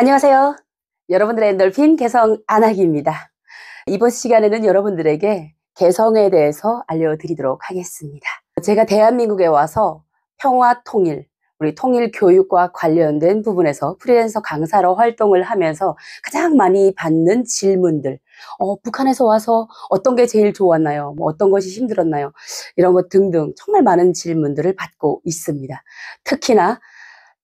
안녕하세요. 여러분들의 엔돌핀 개성 안하기입니다. 이번 시간에는 여러분들에게 개성에 대해서 알려드리도록 하겠습니다. 제가 대한민국에 와서 평화 통일, 우리 통일 교육과 관련된 부분에서 프리랜서 강사로 활동을 하면서 가장 많이 받는 질문들, 어, 북한에서 와서 어떤 게 제일 좋았나요? 뭐 어떤 것이 힘들었나요? 이런 것 등등 정말 많은 질문들을 받고 있습니다. 특히나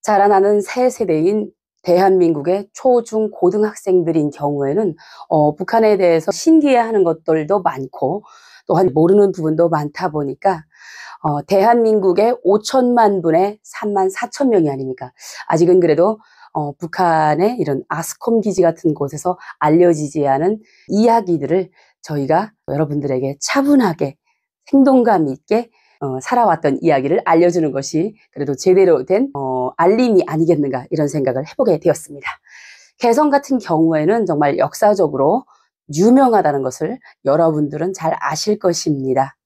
자라나는 새 세대인 대한민국의 초중 고등학생들인 경우에는 어, 북한에 대해서 신기해하는 것들도 많고 또한 모르는 부분도 많다 보니까 어, 대한민국의 5천만 분의 3만 4천 명이 아닙니까? 아직은 그래도 어, 북한의 이런 아스콤 기지 같은 곳에서 알려지지 않은 이야기들을 저희가 여러분들에게 차분하게 생동감 있게 어, 살아왔던 이야기를 알려주는 것이 그래도 제대로 된 어, 알림이 아니겠는가 이런 생각을 해보게 되었습니다. 개성 같은 경우에는 정말 역사적으로 유명하다는 것을 여러분들은 잘 아실 것입니다.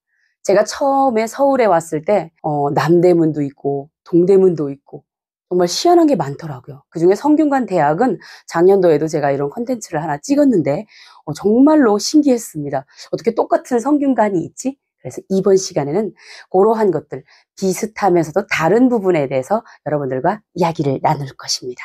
제가 처음에 서울에 왔을 때 어, 남대문도 있고 동대문도 있고 정말 시원한 게 많더라고요. 그중에 성균관 대학은 작년도에도 제가 이런 컨텐츠를 하나 찍었는데 어, 정말로 신기했습니다. 어떻게 똑같은 성균관이 있지? 그래서 이번 시간에는 그러한 것들 비슷하면서도 다른 부분에 대해서 여러분들과 이야기를 나눌 것입니다.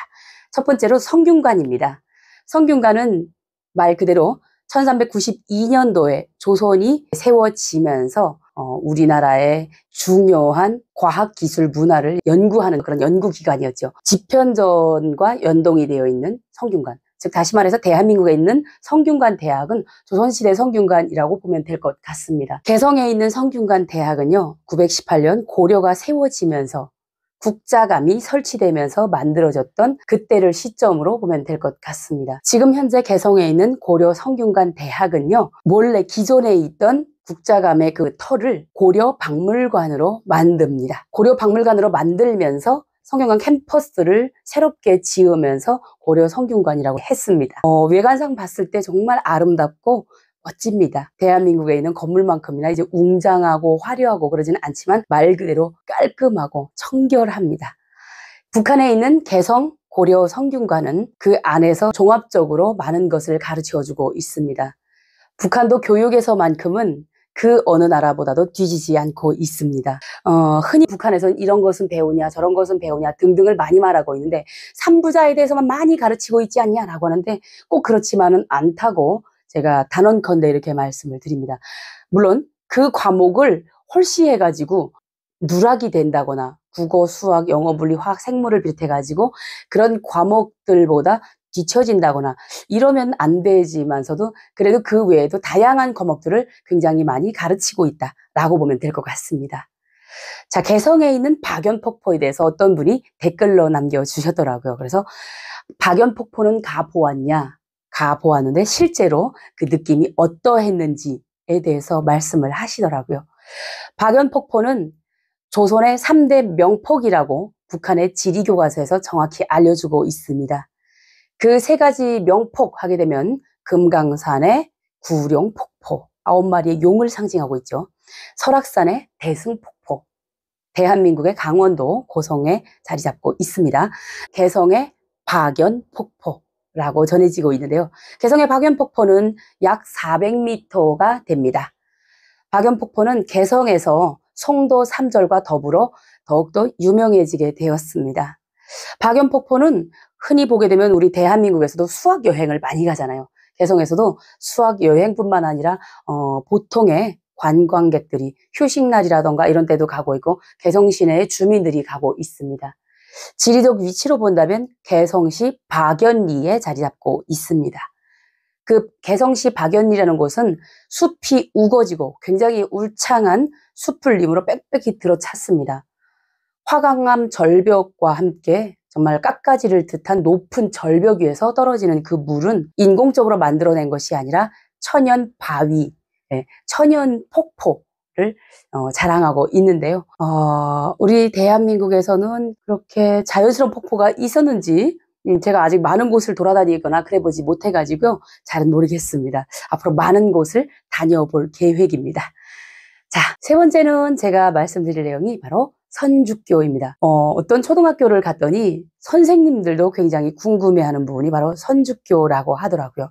첫 번째로 성균관입니다. 성균관은 말 그대로 1392년도에 조선이 세워지면서 어, 우리나라의 중요한 과학기술 문화를 연구하는 그런 연구기관이었죠. 집현전과 연동이 되어 있는 성균관. 즉 다시 말해서 대한민국에 있는 성균관 대학은 조선시대 성균관이라고 보면 될 것 같습니다. 개성에 있는 성균관 대학은요. 918년 고려가 세워지면서 국자감이 설치되면서 만들어졌던 그때를 시점으로 보면 될 것 같습니다. 지금 현재 개성에 있는 고려 성균관 대학은요. 몰래 기존에 있던 국자감의 그 터를 고려 박물관으로 만듭니다. 고려 박물관으로 만들면서 성균관 캠퍼스를 새롭게 지으면서 고려 성균관이라고 했습니다. 어, 외관상 봤을 때 정말 아름답고 멋집니다. 대한민국에 있는 건물만큼이나 이제 웅장하고 화려하고 그러지는 않지만 말 그대로 깔끔하고 청결합니다. 북한에 있는 개성 고려 성균관은 그 안에서 종합적으로 많은 것을 가르쳐 주고 있습니다. 북한도 교육에서만큼은 그 어느 나라보다도 뒤지지 않고 있습니다. 어, 흔히 북한에서는 이런 것은 배우냐 저런 것은 배우냐 등등을 많이 말하고 있는데 삼부자에 대해서만 많이 가르치고 있지 않냐라고 하는데 꼭 그렇지만은 않다고 제가 단언컨대 이렇게 말씀을 드립니다. 물론 그 과목을 홀시해가지고 누락이 된다거나 국어, 수학, 영어, 물리, 화학, 생물을 비롯해가지고 그런 과목들보다 뒤처진다거나 이러면 안 되지만서도 그래도 그 외에도 다양한 과목들을 굉장히 많이 가르치고 있다라고 보면 될 것 같습니다. 자, 개성에 있는 박연폭포에 대해서 어떤 분이 댓글로 남겨주셨더라고요. 그래서 박연폭포는 가보았냐? 가보았는데 실제로 그 느낌이 어떠했는지에 대해서 말씀을 하시더라고요. 박연폭포는 조선의 3대 명폭이라고 북한의 지리교과서에서 정확히 알려주고 있습니다. 그세 가지 명폭 하게 되면 금강산의 구룡폭포, 아홉 마리의 용을 상징하고 있죠. 설악산의 대승폭포, 대한민국의 강원도 고성에 자리 잡고 있습니다. 개성의 박연폭포라고 전해지고 있는데요. 개성의 박연폭포는 약 400m가 됩니다. 박연폭포는 개성에서 송도 3절과 더불어 더욱더 유명해지게 되었습니다. 박연폭포는 흔히 보게 되면 우리 대한민국에서도 수학 여행을 많이 가잖아요. 개성에서도 수학 여행뿐만 아니라 어, 보통의 관광객들이 휴식날이라던가 이런 때도 가고 있고 개성 시내의 주민들이 가고 있습니다. 지리적 위치로 본다면 개성시 박연리에 자리 잡고 있습니다. 그 개성시 박연리라는 곳은 숲이 우거지고 굉장히 울창한 숲풀림으로 빽빽히 들어찼습니다. 화강암 절벽과 함께 정말 깎아지를 듯한 높은 절벽 위에서 떨어지는 그 물은 인공적으로 만들어낸 것이 아니라 천연 바위, 예, 천연 폭포를 어, 자랑하고 있는데요. 어, 우리 대한민국에서는 그렇게 자연스러운 폭포가 있었는지 음, 제가 아직 많은 곳을 돌아다니거나 그래보지 못해가지고 잘은 모르겠습니다. 앞으로 많은 곳을 다녀볼 계획입니다. 자, 세 번째는 제가 말씀드릴 내용이 바로 선주교입니다. 어, 어떤 초등학교를 갔더니 선생님들도 굉장히 궁금해하는 부분이 바로 선주교라고 하더라고요.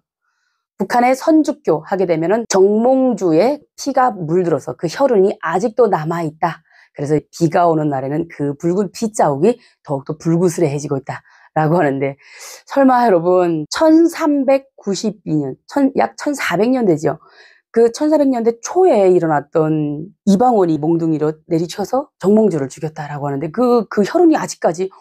북한의 선주교 하게 되면 정몽주의 피가 물들어서 그 혈흔이 아직도 남아 있다. 그래서 비가 오는 날에는 그 붉은 피자국이 더욱더 불구스레해지고 있다. 라고 하는데 설마 여러분 1392년 천, 약 1400년 되죠 그 1400년대 초에 일어났던 이방원이 몽둥이로 내리쳐서 정몽주를 죽였다라고 하는데 그, 그 혈흔이 아직까지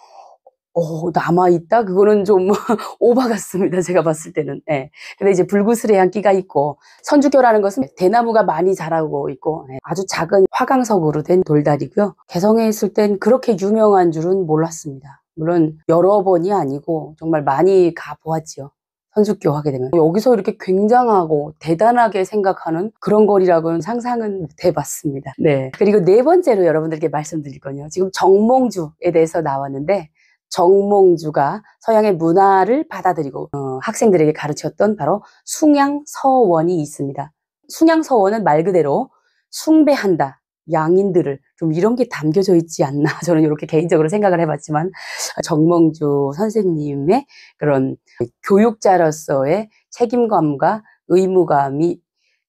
어, 남아있다? 그거는 좀 오바 같습니다. 제가 봤을 때는. 예. 근데 이제 불구스레한 끼가 있고, 선주교라는 것은 대나무가 많이 자라고 있고, 예. 아주 작은 화강석으로 된 돌다리고요. 개성에 있을 땐 그렇게 유명한 줄은 몰랐습니다. 물론 여러 번이 아니고 정말 많이 가보았지요. 선수교 하게 되면 여기서 이렇게 굉장하고 대단하게 생각하는 그런 거리라고는 상상은 못해봤습니다. 네. 그리고 네 번째로 여러분들께 말씀드릴 건요. 지금 정몽주에 대해서 나왔는데 정몽주가 서양의 문화를 받아들이고 어, 학생들에게 가르쳤던 바로 숭양서원이 있습니다. 숭양서원은 말 그대로 숭배한다, 양인들을 좀 이런 게 담겨져 있지 않나 저는 이렇게 개인적으로 생각을 해봤지만 정몽주 선생님의 그런 교육자로서의 책임감과 의무감이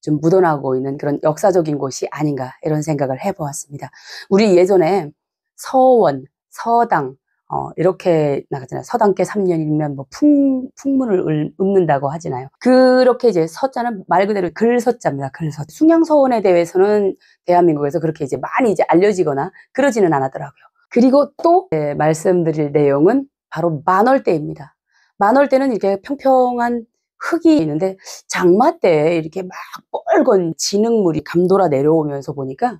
좀 묻어나고 있는 그런 역사적인 곳이 아닌가 이런 생각을 해보았습니다. 우리 예전에 서원, 서당, 어, 이렇게 나가잖아요. 서당께 3년이면 뭐 풍, 풍문을 읊는다고 하잖아요. 그렇게 이제 서자는 말 그대로 글서자입니다. 글서. 숭양서원에 대해서는 대한민국에서 그렇게 이제 많이 이제 알려지거나 그러지는 않았더라고요. 그리고 또 예, 말씀드릴 내용은 바로 만월대입니다. 만월대는 이렇게 평평한 흙이 있는데 장마 때 이렇게 막 뻘건 진흙물이 감돌아 내려오면서 보니까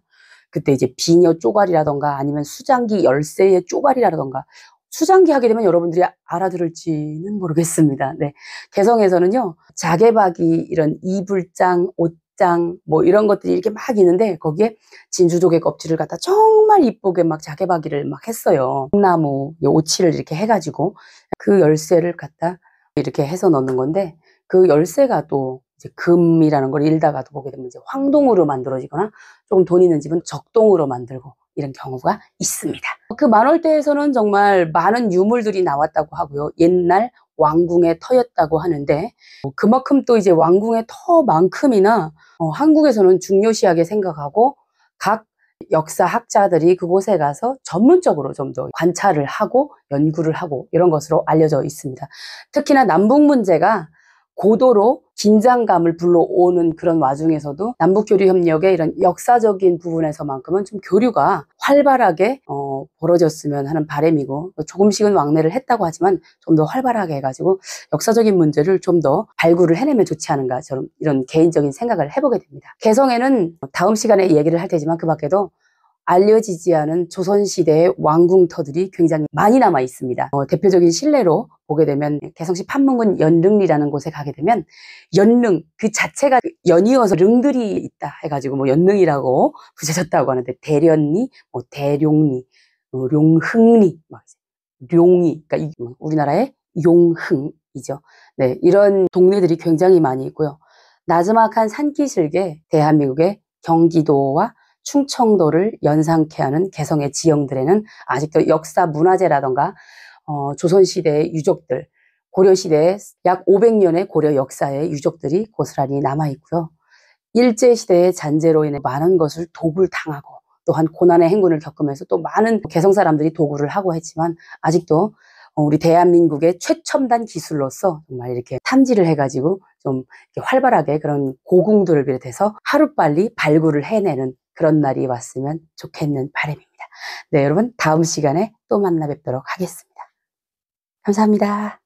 그때 이제 비녀 쪼가리라던가 아니면 수장기 열쇠의 쪼가리라던가 수장기 하게 되면 여러분들이 알아들을지는 모르겠습니다. 네. 개성에서는요, 자개박이, 이런 이불장, 옷장, 뭐 이런 것들이 이렇게 막 있는데, 거기에 진주조개 껍질을 갖다 정말 이쁘게 막 자개박이를 막 했어요. 나무, 오치를 이렇게 해가지고, 그 열쇠를 갖다 이렇게 해서 넣는 건데, 그 열쇠가 또 금이라는 걸 읽다가도 보게 되면 이제 황동으로 만들어지거나 조금 돈 있는 집은 적동으로 만들고 이런 경우가 있습니다. 그 만월대에서는 정말 많은 유물들이 나왔다고 하고요. 옛날 왕궁의 터였다고 하는데 그만큼 또 이제 왕궁의 터만큼이나 어, 한국에서는 중요시하게 생각하고 각 역사학자들이 그곳에 가서 전문적으로 좀 더 관찰을 하고 연구를 하고 이런 것으로 알려져 있습니다. 특히나 남북 문제가 고도로 긴장감을 불러오는 그런 와중에서도 남북교류 협력의 이런 역사적인 부분에서만큼은 좀 교류가 활발하게 어, 벌어졌으면 하는 바램이고 조금씩은 왕래를 했다고 하지만 좀 더 활발하게 해가지고 역사적인 문제를 좀 더 발굴을 해내면 좋지 않은가 저는 이런 개인적인 생각을 해보게 됩니다. 개성에는 다음 시간에 얘기를 할 테지만 그 밖에도 알려지지 않은 조선시대의 왕궁터들이 굉장히 많이 남아 있습니다. 어, 대표적인 실례로 보게 되면 개성시 판문군 연릉리라는 곳에 가게 되면 연릉 그 자체가 그 연이어서 릉들이 있다 해가지고 뭐 연릉이라고 부르졌다고 하는데 대련리, 뭐 대룡리, 어, 룡흥리, 막 뭐 룡이 그러니까 뭐 우리나라의 용흥이죠. 네 이런 동네들이 굉장히 많이 있고요. 나즈막한 산기슭에 대한민국의 경기도와 충청도를 연상케 하는 개성의 지형들에는 아직도 역사 문화재라던가 어, 조선시대의 유적들, 고려시대의 약 500년의 고려 역사의 유적들이 고스란히 남아있고요. 일제시대의 잔재로 인해 많은 것을 도굴당하고 또한 고난의 행군을 겪으면서 또 많은 개성 사람들이 도굴을 하고 했지만 아직도 어, 우리 대한민국의 최첨단 기술로서 정말 이렇게 탐지를 해가지고 좀 활발하게 그런 고궁들을 비롯해서 하루빨리 발굴을 해내는 그런 날이 왔으면 좋겠는 바람입니다. 네, 여러분 다음 시간에 또 만나 뵙도록 하겠습니다. 감사합니다.